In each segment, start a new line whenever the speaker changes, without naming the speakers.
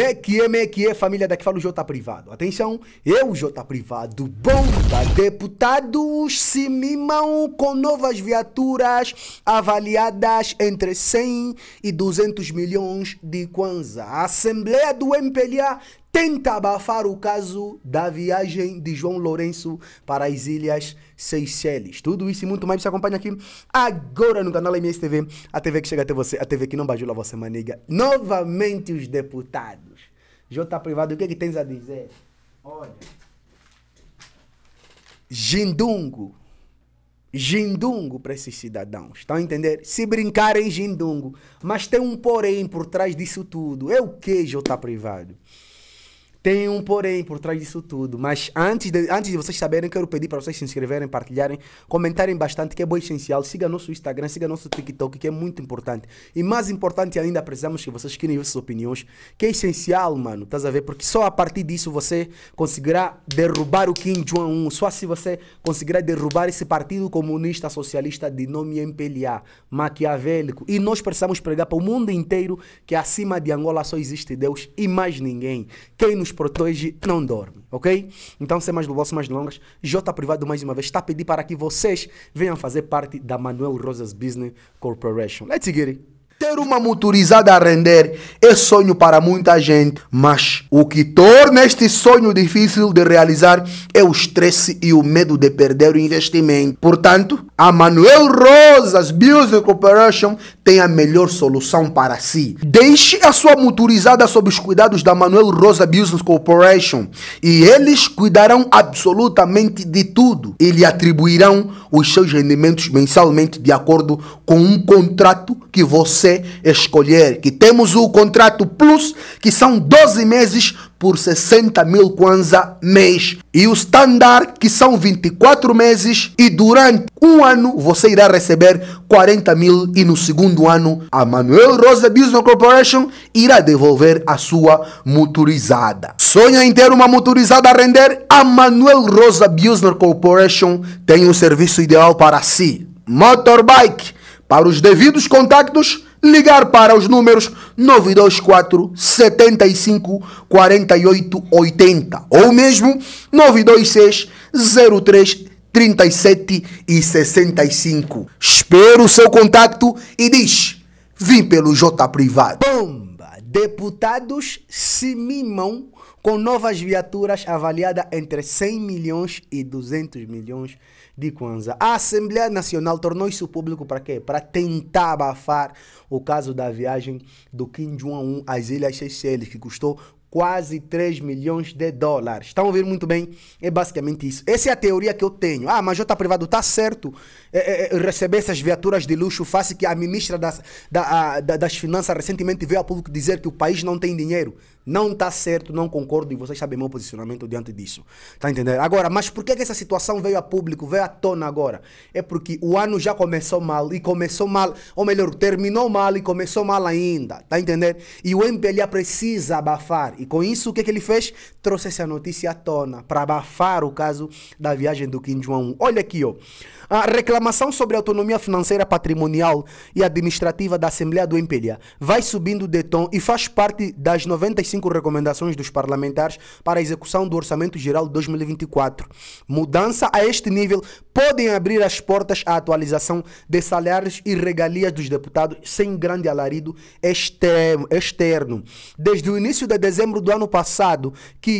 Meque mequie, família, daqui fala o Jota tá Privado. Atenção, eu, Jota tá Privado, bomba, tá deputados se mimam com novas viaturas avaliadas entre 100 e 200 milhões de kwanza. A Assembleia do MPLA tenta abafar o caso da viagem de João Lourenço para as Ilhas Seychelles. Tudo isso e muito mais você acompanha aqui agora no canal MSTV, a TV que chega até você, a TV que não bajula você, maniga. Novamente os deputados Jota tá privado, o que é que tens a dizer? Olha. Gindungo. Gindungo para esses cidadãos. Estão a entender? Se brincarem, gindungo. Mas tem um porém por trás disso tudo. É o que, Jota tá privado? Tem um porém por trás disso tudo. Mas antes de, antes de vocês saberem, quero pedir para vocês se inscreverem, partilharem, comentarem bastante, que é bom essencial. Siga nosso Instagram, siga nosso TikTok, que é muito importante. E mais importante ainda, precisamos que vocês criem suas opiniões, que é essencial, mano. Estás a ver? Porque só a partir disso você conseguirá derrubar o Kim Jong-un. Só se assim você conseguirá derrubar esse Partido Comunista Socialista de nome MPLA, maquiavélico. E nós precisamos pregar para o mundo inteiro que acima de Angola só existe Deus e mais ninguém. Quem nos nos protege, não dorme, ok? Então, sem mais bobolas, mais longas, J Privado mais uma vez está a pedir para que vocês venham fazer parte da Manuel Rosas Business Corporation. Let's get it! Ter uma motorizada a render é sonho para muita gente, mas o que torna este sonho difícil de realizar é o estresse e o medo de perder o investimento. Portanto, a Manuel Rosas Business Corporation tem a melhor solução para si. Deixe a sua motorizada sob os cuidados da Manuel Rosa Business Corporation e eles cuidarão absolutamente de tudo e lhe atribuirão os seus rendimentos mensalmente de acordo com um contrato que você você escolher. Que temos o contrato Plus, que são 12 meses por 60 mil kwanza mês. E o Standard, que são 24 meses. E durante um ano você irá receber 40 mil. E no segundo ano, a Manuel Rosa Business Corporation irá devolver a sua motorizada. Sonha em ter uma motorizada a render? A Manuel Rosa Business Corporation tem o um serviço ideal para si. Motorbike. Para os devidos contactos, ligar para os números 924 75 48 80 ou mesmo 926 03 37 e 65. Espero o seu contato e diz: vim pelo J privado. Bomba! Deputados se mimam com novas viaturas avaliadas entre 100 milhões e 200 milhões de Kwanzaa. A Assembleia Nacional tornou isso público para quê? Para tentar abafar o caso da viagem do Kim Jong-un às Ilhas Seychelles, que custou quase 3 milhões de dólares. Estão tá ouvindo muito bem? É basicamente isso. Essa é a teoria que eu tenho. Ah, mas Jota Privado está certo. É, é, é, receber essas viaturas de luxo face que a ministra das, da, a, das Finanças recentemente veio ao público dizer que o país não tem dinheiro. Não está certo, não concordo e vocês sabem meu posicionamento diante disso. Está entendendo? Agora, mas por que, que essa situação veio a público, veio à tona agora? É porque o ano já começou mal e começou mal, ou melhor, terminou mal e começou mal ainda. Está entendendo? E o MPLA precisa abafar. E com isso, o que, que ele fez? trouxe essa notícia à tona para abafar o caso da viagem do Kim Jong-un. Olha aqui, ó. A reclamação sobre a autonomia financeira, patrimonial e administrativa da Assembleia do MPLA vai subindo de tom e faz parte das 95 recomendações dos parlamentares para a execução do Orçamento Geral 2024. Mudança a este nível podem abrir as portas à atualização de salários e regalias dos deputados sem grande alarido externo. Desde o início de dezembro do ano passado, que कि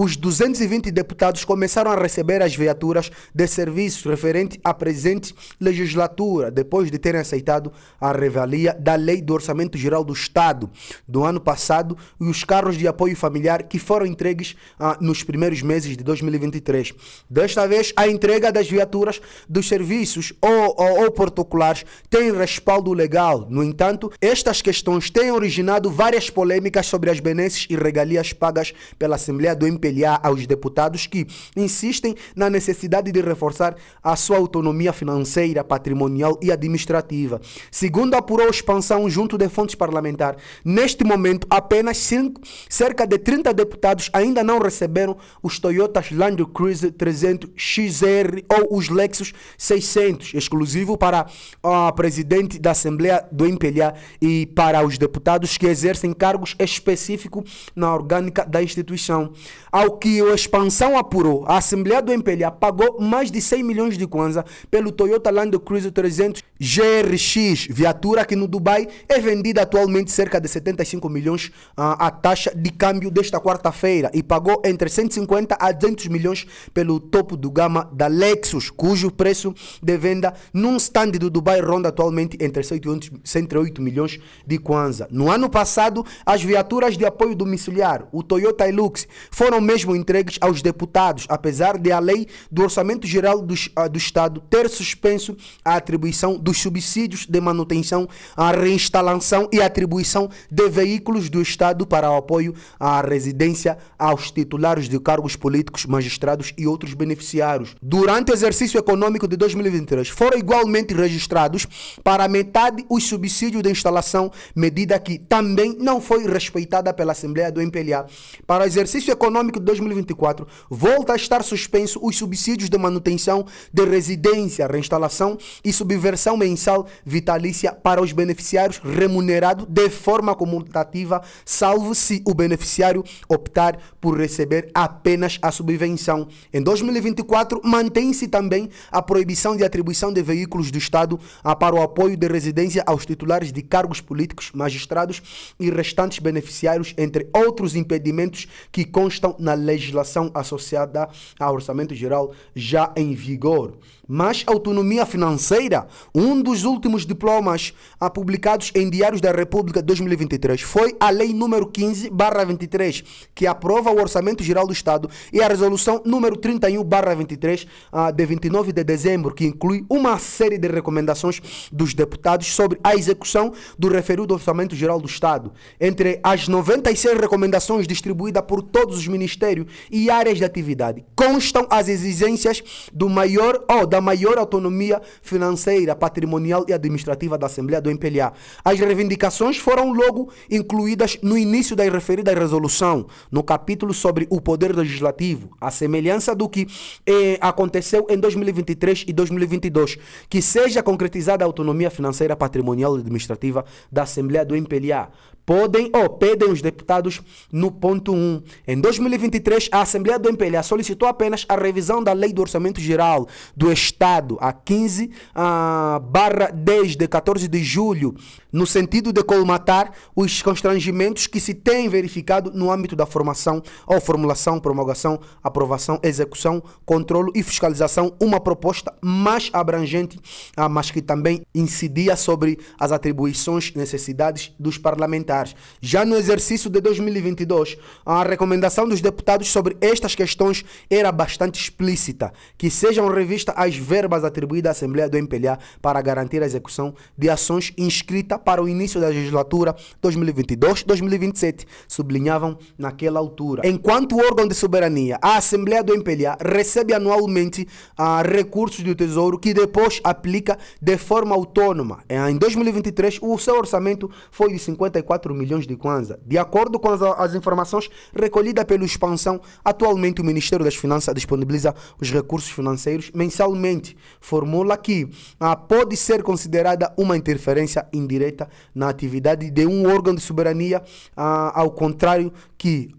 os 220 deputados começaram a receber as viaturas de serviço referente à presente legislatura, depois de terem aceitado a revalia da Lei do Orçamento Geral do Estado do ano passado e os carros de apoio familiar que foram entregues ah, nos primeiros meses de 2023. Desta vez, a entrega das viaturas dos serviços ou, ou, ou tem respaldo legal. No entanto, estas questões têm originado várias polêmicas sobre as benesses e regalias pagas pela Assembleia do MP aos deputados que insistem na necessidade de reforçar a sua autonomia financeira, patrimonial e administrativa. Segundo apurou a expansão junto de fontes parlamentares, neste momento apenas cinco, cerca de 30 deputados ainda não receberam os Toyotas Land Cruiser 300 XR ou os Lexus 600, exclusivo para a presidente da Assembleia do MPLA e para os deputados que exercem cargos específicos na orgânica da instituição ao que a expansão apurou, a Assembleia do MPLA pagou mais de 100 milhões de kwanza pelo Toyota Land Cruiser 300 GRX, viatura que no Dubai é vendida atualmente cerca de 75 milhões a, ah, a taxa de câmbio desta quarta-feira e pagou entre 150 a 200 milhões pelo topo do gama da Lexus, cujo preço de venda num stand do Dubai ronda atualmente entre 108 milhões de kwanza. No ano passado, as viaturas de apoio domiciliar, o Toyota Hilux, foram foram mesmo entregues aos deputados, apesar de a lei do Orçamento Geral do, ah, do Estado ter suspenso a atribuição dos subsídios de manutenção, a reinstalação e atribuição de veículos do Estado para o apoio à residência aos titulares de cargos políticos, magistrados e outros beneficiários. Durante o exercício econômico de 2023, foram igualmente registrados para metade os subsídios de instalação, medida que também não foi respeitada pela Assembleia do MPLA. Para o exercício econômico Econômico de 2024, volta a estar suspenso os subsídios de manutenção de residência, reinstalação e subversão mensal vitalícia para os beneficiários remunerados de forma comutativa, salvo se o beneficiário optar por receber apenas a subvenção. Em 2024, mantém-se também a proibição de atribuição de veículos do Estado para o apoio de residência aos titulares de cargos políticos, magistrados e restantes beneficiários, entre outros impedimentos que constam na legislação associada ao orçamento geral já em vigor. Mas autonomia financeira, um dos últimos diplomas publicados em Diários da República 2023, foi a Lei número 15/23, que aprova o Orçamento Geral do Estado e a resolução número 31/23 ah, de 29 de dezembro, que inclui uma série de recomendações dos deputados sobre a execução do referido Orçamento Geral do Estado. Entre as 96 recomendações distribuídas por todos os ministérios Ministério e áreas de atividade. Constam as exigências do maior ou da maior autonomia financeira, patrimonial e administrativa da Assembleia do MPLA. As reivindicações foram logo incluídas no início da referida resolução, no capítulo sobre o poder legislativo, a semelhança do que eh, aconteceu em 2023 e 2022, que seja concretizada a autonomia financeira, patrimonial e administrativa da Assembleia do MPLA. Podem ou pedem os deputados no ponto 1. Em 2023 2023, a Assembleia do MPLA solicitou apenas a revisão da Lei do Orçamento Geral do Estado, a 15 a, barra 10 de 14 de julho, no sentido de colmatar os constrangimentos que se têm verificado no âmbito da formação ou formulação, promulgação, aprovação, execução, controle e fiscalização, uma proposta mais abrangente, ah, mas que também incidia sobre as atribuições, e necessidades dos parlamentares. Já no exercício de 2022, a recomendação dos deputados sobre estas questões era bastante explícita, que sejam revistas as verbas atribuídas à Assembleia do MPLA para garantir a execução de ações inscritas para o início da legislatura 2022-2027, sublinhavam naquela altura. Enquanto órgão de soberania, a Assembleia do MPLA recebe anualmente ah, recursos do Tesouro que depois aplica de forma autônoma. É, em 2023, o seu orçamento foi de 54 milhões de kwanza. De acordo com as, as informações recolhidas pelos expansão. Atualmente, o Ministério das Finanças disponibiliza os recursos financeiros mensalmente. Formula que ah, pode ser considerada uma interferência indireta na atividade de um órgão de soberania, ah, ao contrário que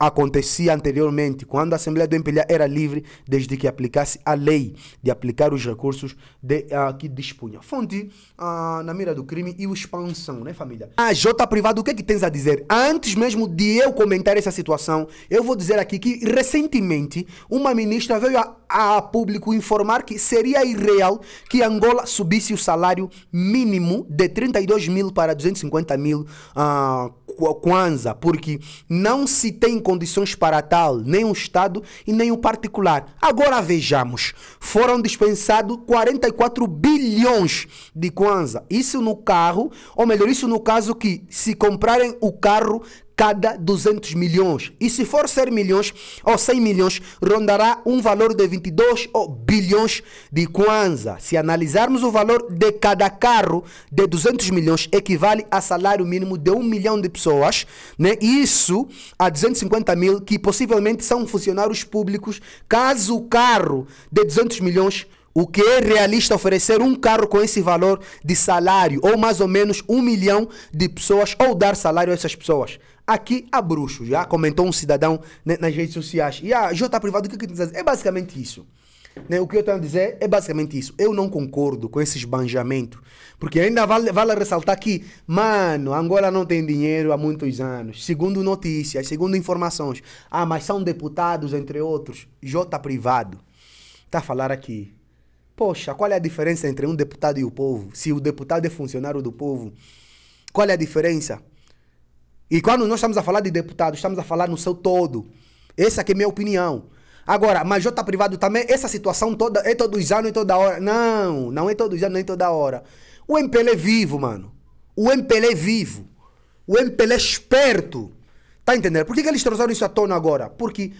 acontecia anteriormente, quando a Assembleia do MPLA era livre, desde que aplicasse a lei de aplicar os recursos de, uh, que dispunha. Fonte uh, na mira do crime e o expansão, né, família? Ah, J Privado, o que é que tens a dizer? Antes mesmo de eu comentar essa situação, eu vou dizer aqui que recentemente uma ministra veio a, a público informar que seria irreal que Angola subisse o salário mínimo de 32 mil para 250 mil uh, Kwanza, porque não se tem condições para tal, nem o Estado e nem o particular. Agora vejamos, foram dispensados 44 bilhões de Kwanza. Isso no carro, ou melhor, isso no caso que se comprarem o carro cada 200 milhões. E se for 100 milhões ou 100 milhões, rondará um valor de 22 ou bilhões de kwanza. Se analisarmos o valor de cada carro de 200 milhões, equivale a salário mínimo de 1 milhão de pessoas, né? Isso a 250 mil que possivelmente são funcionários públicos, caso o carro de 200 milhões o que é realista oferecer um carro com esse valor de salário, ou mais ou menos um milhão de pessoas, ou dar salário a essas pessoas. Aqui há bruxo, já comentou um cidadão né, nas redes sociais. E a Jota privado, o que, é que diz? É basicamente isso. Né? O que eu tenho a dizer é basicamente isso. Eu não concordo com esse esbanjamento. Porque ainda vale, vale ressaltar que, mano, Angola não tem dinheiro há muitos anos. Segundo notícias, segundo informações. Ah, mas são deputados, entre outros. Jota privado. Está a falar aqui Poxa, qual é a diferença entre um deputado e o povo? Se o deputado é funcionário do povo, qual é a diferença? E quando nós estamos a falar de deputado, estamos a falar no seu todo. Essa aqui é a minha opinião. Agora, mas J privado também, essa situação toda é todos os anos e toda hora. Não, não é todos os anos nem toda hora. O MPL é vivo, mano. O MPL é vivo. O MPL é esperto. Tá entendendo? Por que, que eles trouxeram isso à tona agora? Porque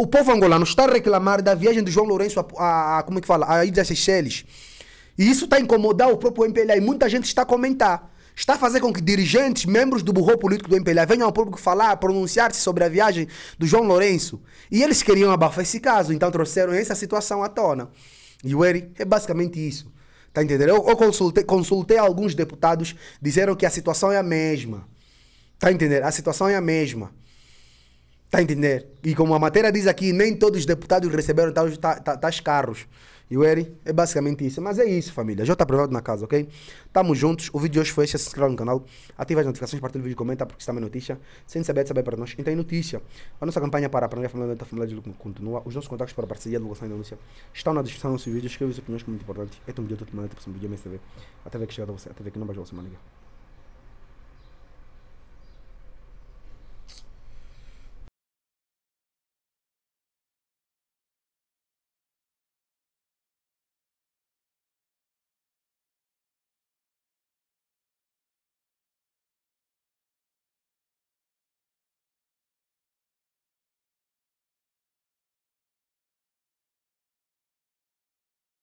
o povo angolano está a reclamar da viagem de João Lourenço a, a, a como é que fala, a Ilhas Seychelles. E isso está a incomodar o próprio MPLA e muita gente está a comentar. Está a fazer com que dirigentes, membros do burro político do MPLA venham ao público falar, pronunciar-se sobre a viagem do João Lourenço. E eles queriam abafar esse caso, então trouxeram essa situação à tona. E o Eri é basicamente isso. Tá entendendo? Eu, eu consultei, consultei alguns deputados, disseram que a situação é a mesma. Tá entendendo? A situação é a mesma. Está a entender? E como a matéria diz aqui, nem todos os deputados receberam tais, tais carros. E o Eri, é basicamente isso. Mas é isso, família. Já está aprovado na casa, ok? Tamo juntos. O vídeo de hoje foi esse. Se inscreva no canal, ativa as notificações, partilha o vídeo, comenta, porque está uma é notícia. Sem saber, de saber para nós. Então é notícia. A nossa campanha para aprender a família da família de Lucro continua. Os nossos contatos para parceria, divulgação e denúncia estão na descrição dos nossos vídeos. Escreva suas opiniões, é que é muito importante. É um vídeo, eu estou te mandando para um vídeo, Até ver que chega a você, até ver que não vai você, mano.